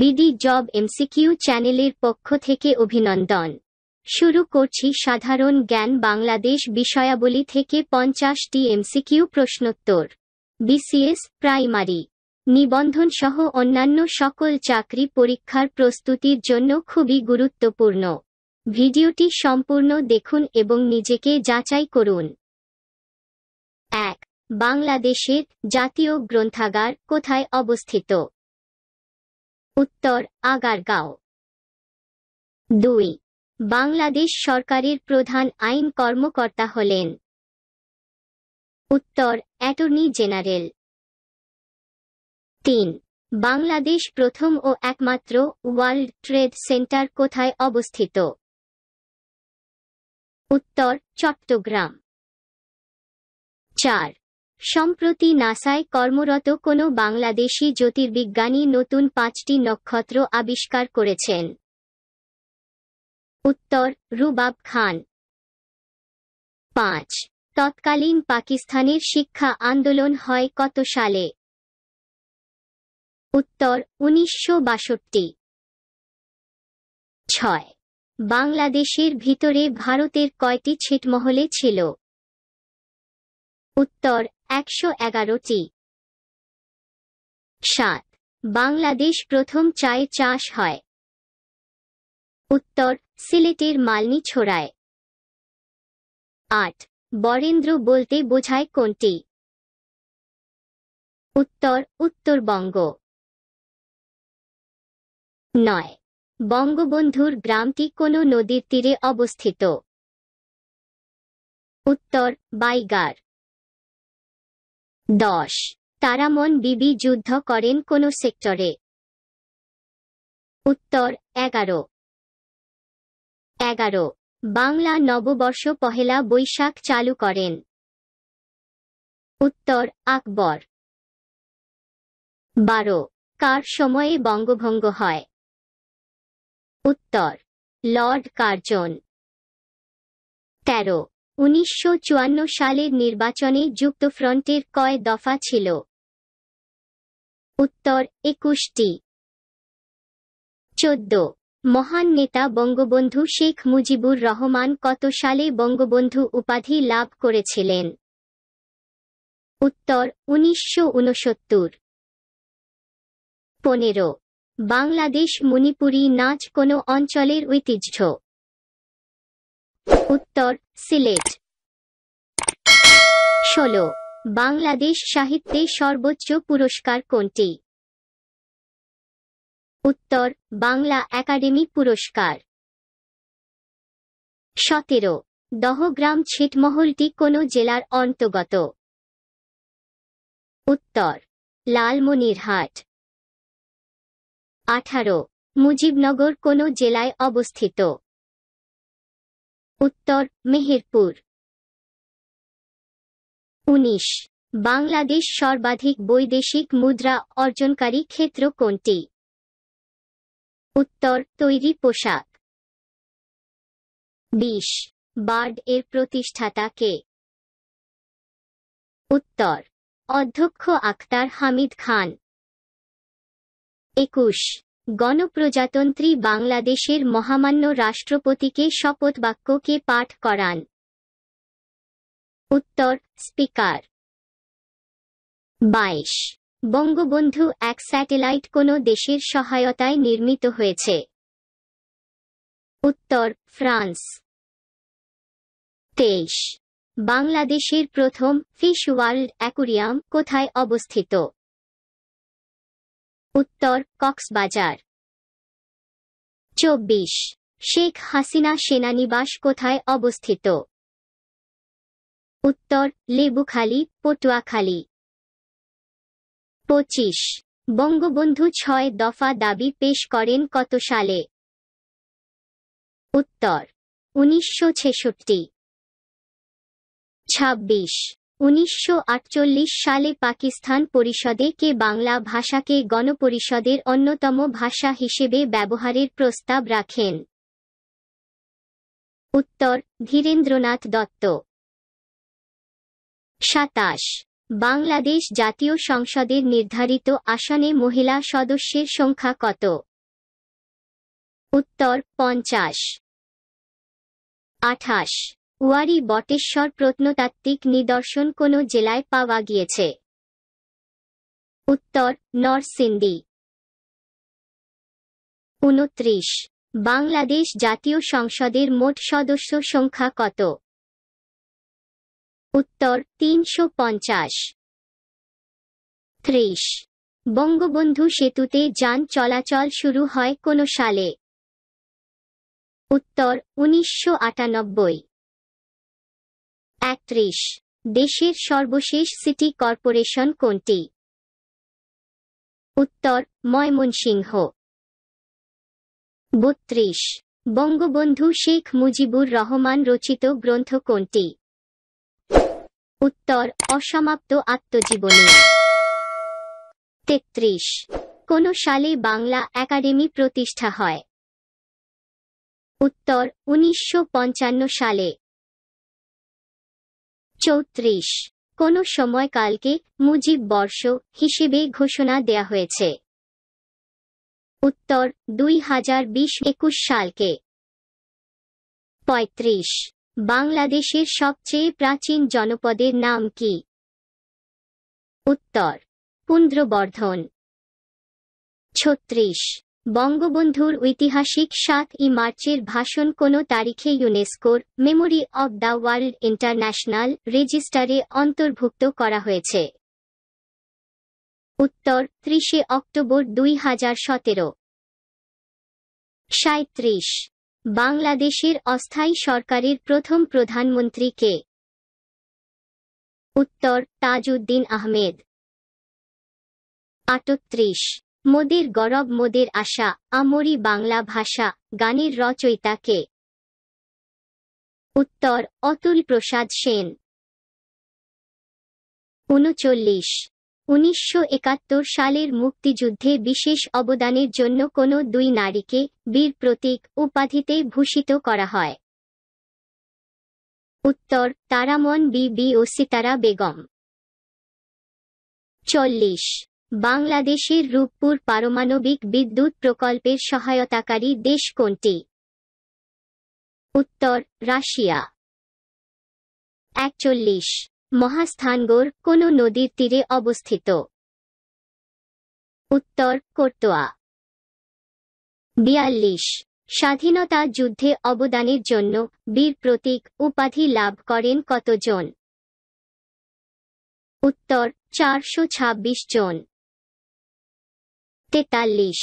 BD job MCQ চ্যানেলের পক্ষ থেকে অভিনন্দন শুরু করছি সাধারণ জ্ঞান বাংলাদেশ বিষয়াবলী থেকে পঞ্চাশটি এমসিকিউ প্রশ্নোত্তর বিসিএস প্রাইমারি নিবন্ধন সহ অন্যান্য সকল চাকরি পরীক্ষার প্রস্তুতির জন্য খুবই গুরুত্বপূর্ণ ভিডিওটি সম্পূর্ণ দেখুন এবং নিজেকে যাচাই করুন এক বাংলাদেশের জাতীয় গ্রন্থাগার কোথায় অবস্থিত উত্তর আগারগাঁও দুই বাংলাদেশ সরকারের প্রধান আইন কর্মকর্তা হলেন উত্তর অ্যাটর্নি জেনারেল তিন বাংলাদেশ প্রথম ও একমাত্র ওয়ার্ল্ড ট্রেড সেন্টার কোথায় অবস্থিত উত্তর চট্টগ্রাম চার সম্প্রতি নাসায় কর্মরত কোনো বাংলাদেশি জ্যোতির্বিজ্ঞানী নতুন পাঁচটি নক্ষত্র আবিষ্কার করেছেন উত্তর রুবাব খান পাঁচ তৎকালীন পাকিস্তানের শিক্ষা আন্দোলন হয় কত সালে উত্তর উনিশশো বাষট্টি ছয় বাংলাদেশের ভিতরে ভারতের কয়টি ছিটমহলে ছিল উত্তর একশো এগারোটি সাত বাংলাদেশ প্রথম চায় চাষ হয় উত্তর সিলেটের মালনি ছোড়ায় আট বরেন্দ্র বলতে বোঝায় কোনটি উত্তর উত্তরবঙ্গ নয় বঙ্গবন্ধুর গ্রামটি কোন নদীর তীরে অবস্থিত উত্তর বাইগার দশ তারামন বিবি যুদ্ধ করেন কোন সেক্টরে উত্তর এগারো এগারো বাংলা নববর্ষ পহেলা বৈশাখ চালু করেন উত্তর আকবর বারো কার সময়ে বঙ্গভঙ্গ হয় উত্তর লর্ড কার্জন তেরো উনিশশো সালের নির্বাচনে যুক্তফ্রন্টের কয় দফা ছিল উত্তর একুশটি চোদ্দ মহান নেতা বঙ্গবন্ধু শেখ মুজিবুর রহমান কত সালে বঙ্গবন্ধু উপাধি লাভ করেছিলেন উত্তর উনিশশো উনসত্তর পনেরো বাংলাদেশ মণিপুরী নাচ কোনো অঞ্চলের ঐতিহ্য উত্তর সিলেট ষোলো বাংলাদেশ সাহিত্যে সর্বোচ্চ পুরস্কার কোনটি উত্তর বাংলা একাডেমি পুরস্কার সতেরো দহগ্রাম ছিটমহলটি কোন জেলার অন্তর্গত উত্তর লালমনিরহাট আঠারো মুজিবনগর কোন জেলায় অবস্থিত উত্তর মেহেরপুর উনিশ বাংলাদেশ সর্বাধিক বৈদেশিক মুদ্রা অর্জনকারী ক্ষেত্র কোনটি উত্তর তৈরি পোশাক বিশ বার্ড এর প্রতিষ্ঠাতা কে উত্তর অধ্যক্ষ আক্তার হামিদ খান একুশ গণপ্রজাতন্ত্রী বাংলাদেশের মহামান্য রাষ্ট্রপতিকে শপথ বাক্যকে পাঠ করান উত্তর স্পিকার বাইশ বঙ্গবন্ধু এক স্যাটেলাইট কোনো দেশের সহায়তায় নির্মিত হয়েছে উত্তর ফ্রান্স তেইশ বাংলাদেশের প্রথম ফিশ ওয়ার্ল্ড অ্যাকুরিয়াম কোথায় অবস্থিত উত্তর কক্সবাজার চব্বিশ শেখ হাসিনা সেনানিবাস কোথায় অবস্থিত উত্তর লেবুখালী পটুয়াখালী পঁচিশ বঙ্গবন্ধু ছয় দফা দাবি পেশ করেন কত সালে উত্তর উনিশশো ছেষট্টি ছাব্বিশ উনিশশো সালে পাকিস্তান পরিষদে কে বাংলা ভাষাকে গণপরিষদের অন্যতম ভাষা হিসেবে ব্যবহারের প্রস্তাব রাখেন উত্তর ধীরেন্দ্রনাথ দত্ত সাতাশ বাংলাদেশ জাতীয় সংসদের নির্ধারিত আসনে মহিলা সদস্যের সংখ্যা কত উত্তর পঞ্চাশ আঠাশ ওয়ারি বটেশ্বর প্রত্নতাত্ত্বিক নিদর্শন কোন জেলায় পাওয়া গিয়েছে উত্তর নরসিন্দি উনত্রিশ বাংলাদেশ জাতীয় সংসদের মোট সদস্য সংখ্যা কত উত্তর তিনশো পঞ্চাশ ত্রিশ বঙ্গবন্ধু সেতুতে যান চলাচল শুরু হয় কোন সালে উত্তর উনিশশো আটানব্বই একত্রিশ দেশের সর্বশেষ সিটি কর্পোরেশন কোনটি উত্তর ময়মনসিংহ বত্রিশ বঙ্গবন্ধু শেখ মুজিবুর রহমান রচিত গ্রন্থ কোনটি উত্তর অসমাপ্ত আত্মজীবনী তেত্রিশ কোন সালে বাংলা একাডেমি প্রতিষ্ঠা হয় উত্তর উনিশশো সালে চৌত্রিশ কোন সময়কালকে মুজিব বর্ষ হিসেবে ঘোষণা দেয়া হয়েছে উত্তর দুই হাজার বিশ একুশ সালকে পঁয়ত্রিশ বাংলাদেশের সবচেয়ে প্রাচীন জনপদের নাম কি উত্তর পুন্দ্রবর্ধন ছত্রিশ বঙ্গবন্ধুর ঐতিহাসিক সাত ই মার্চের ভাষণ কোন তারিখে ইউনেস্কোর memory of the world international রেজিস্টারে অন্তর্ভুক্ত করা হয়েছে উত্তর ত্রিশে অক্টোবর দুই হাজার সতেরো সাঁত্রিশ বাংলাদেশের অস্থায়ী সরকারের প্রথম প্রধানমন্ত্রী কে উত্তর তাজউদ্দিন আহমেদ আটত্রিশ মোদের গরব মোদের আশা আমরি বাংলা ভাষা গানের রচয়িতাকে উত্তর অতুল প্রসাদ সেন উনচল্লিশ উনিশশো সালের মুক্তিযুদ্ধে বিশেষ অবদানের জন্য কোনো দুই নারীকে বীর প্রতীক উপাধিতে ভূষিত করা হয় উত্তর তারামন বি ও সিতারা বেগম চল্লিশ বাংলাদেশের রূপপুর পারমাণবিক বিদ্যুৎ প্রকল্পের সহায়তাকারী দেশ কোনটি উত্তর রাশিয়া একচল্লিশ মহাস্থানগড় কোন নদীর তীরে অবস্থিত উত্তর কোর্তোয়া বিয়াল্লিশ স্বাধীনতা যুদ্ধে অবদানের জন্য বীর প্রতীক উপাধি লাভ করেন কতজন উত্তর চারশো জন তেতাল্লিশ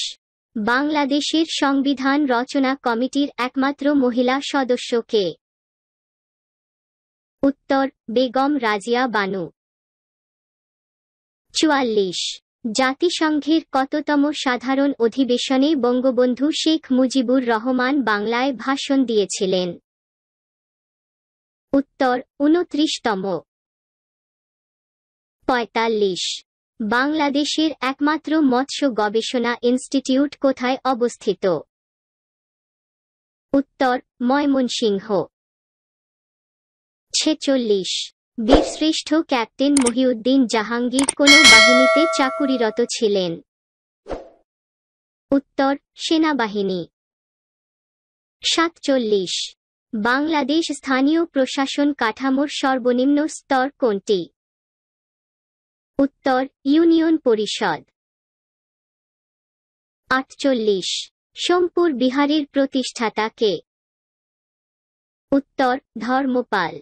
বাংলাদেশের সংবিধান রচনা কমিটির একমাত্র মহিলা সদস্য কে উত্তর বেগম রাজিয়া বানু চুয়াল্লিশ জাতিসংঘের কততম সাধারণ অধিবেশনে বঙ্গবন্ধু শেখ মুজিবুর রহমান বাংলায় ভাষণ দিয়েছিলেন উত্তর উনত্রিশতম পঁয়তাল্লিশ বাংলাদেশের একমাত্র মৎস্য গবেষণা ইনস্টিটিউট কোথায় অবস্থিত উত্তর ময়মনসিংহ ছেচল্লিশ বীরশ্রেষ্ঠ ক্যাপ্টেন মহিউদ্দিন জাহাঙ্গীর কোন বাহিনীতে চাকুরিরত ছিলেন উত্তর সেনাবাহিনী সাতচল্লিশ বাংলাদেশ স্থানীয় প্রশাসন কাঠামোর সর্বনিম্ন স্তর কোনটি উত্তর ইউনিয়ন পরিষদ আটচল্লিশ সোমপুর বিহারের প্রতিষ্ঠাতা কে উত্তর ধর্মপাল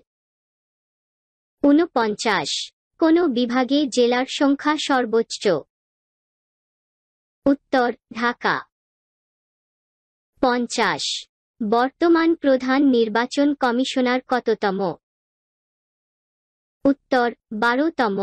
ঊনপঞ্চাশ কোন বিভাগে জেলার সংখ্যা সর্বোচ্চ উত্তর ঢাকা পঞ্চাশ বর্তমান প্রধান নির্বাচন কমিশনার কততম উত্তর বারোতম